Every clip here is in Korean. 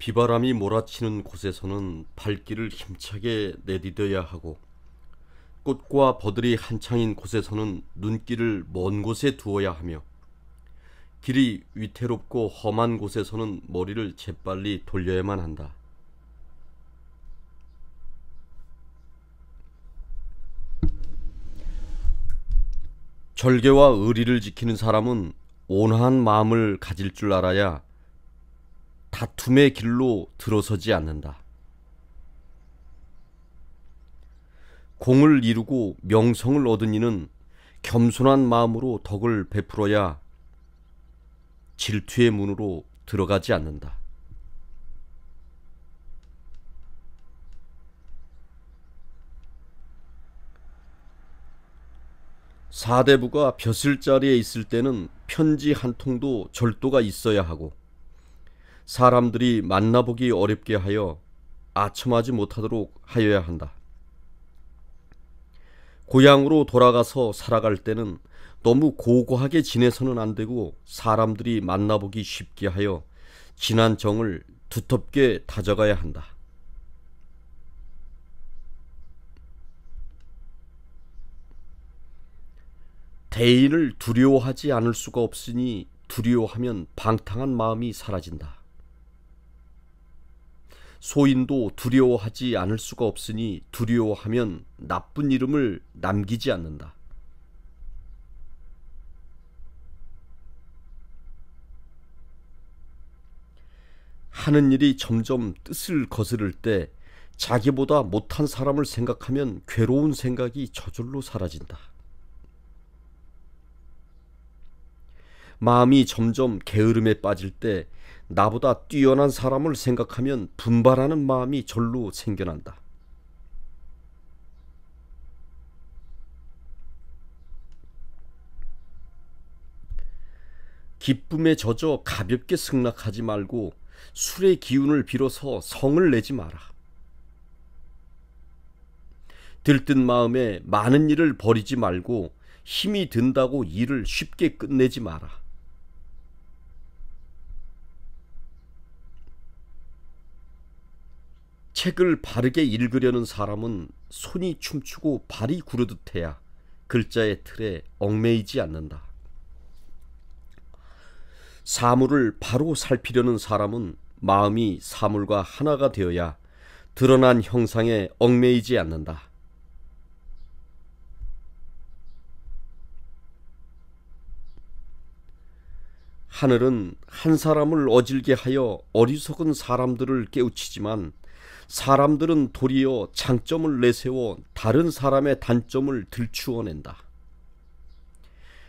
비바람이 몰아치는 곳에서는 발길을 힘차게 내디뎌야 하고 꽃과 버들이 한창인 곳에서는 눈길을 먼 곳에 두어야 하며 길이 위태롭고 험한 곳에서는 머리를 재빨리 돌려야만 한다. 절개와 의리를 지키는 사람은 온화한 마음을 가질 줄 알아야 다툼의 길로 들어서지 않는다. 공을 이루고 명성을 얻은 이는 겸손한 마음으로 덕을 베풀어야 질투의 문으로 들어가지 않는다. 사대부가 벼슬자리에 있을 때는 편지 한 통도 절도가 있어야 하고 사람들이 만나보기 어렵게 하여 아첨하지 못하도록 하여야 한다. 고향으로 돌아가서 살아갈 때는 너무 고고하게 지내서는 안 되고 사람들이 만나보기 쉽게 하여 지난 정을 두텁게 다져가야 한다. 대인을 두려워하지 않을 수가 없으니 두려워하면 방탕한 마음이 사라진다. 소인도 두려워하지 않을 수가 없으니 두려워하면 나쁜 이름을 남기지 않는다. 하는 일이 점점 뜻을 거스를 때 자기보다 못한 사람을 생각하면 괴로운 생각이 저절로 사라진다. 마음이 점점 게으름에 빠질 때 나보다 뛰어난 사람을 생각하면 분발하는 마음이 절로 생겨난다. 기쁨에 젖어 가볍게 승낙하지 말고 술의 기운을 빌어서 성을 내지 마라. 들뜬 마음에 많은 일을 버리지 말고 힘이 든다고 일을 쉽게 끝내지 마라. 책을 바르게 읽으려는 사람은 손이 춤추고 발이 구르듯 해야 글자의 틀에 얽매이지 않는다. 사물을 바로 살피려는 사람은 마음이 사물과 하나가 되어야 드러난 형상에 얽매이지 않는다. 하늘은 한 사람을 어질게 하여 어리석은 사람들을 깨우치지만 사람들은 도리어 장점을 내세워 다른 사람의 단점을 들추어낸다.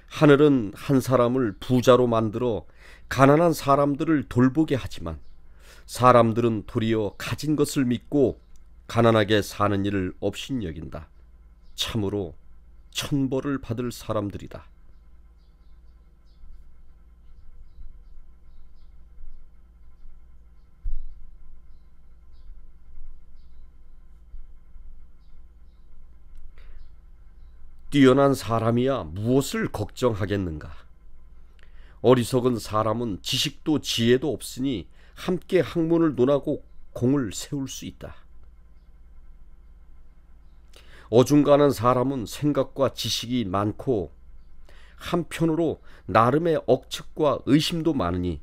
하늘은 한 사람을 부자로 만들어 가난한 사람들을 돌보게 하지만 사람들은 도리어 가진 것을 믿고 가난하게 사는 일을 업신여긴다. 참으로 천벌을 받을 사람들이다. 뛰어난 사람이야 무엇을 걱정하겠는가? 어리석은 사람은 지식도 지혜도 없으니 함께 학문을 논하고 공을 세울 수 있다. 어중간한 사람은 생각과 지식이 많고 한편으로 나름의 억측과 의심도 많으니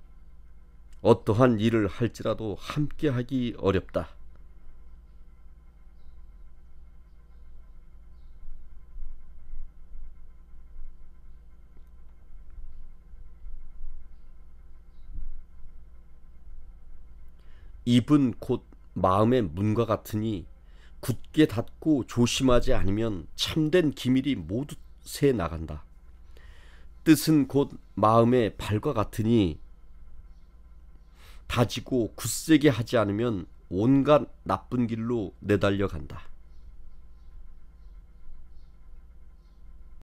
어떠한 일을 할지라도 함께하기 어렵다. 입은 곧 마음의 문과 같으니 굳게 닫고 조심하지 않으면 참된 기밀이 모두 새 나간다. 뜻은 곧 마음의 발과 같으니 다지고 굳세게 하지 않으면 온갖 나쁜 길로 내달려 간다.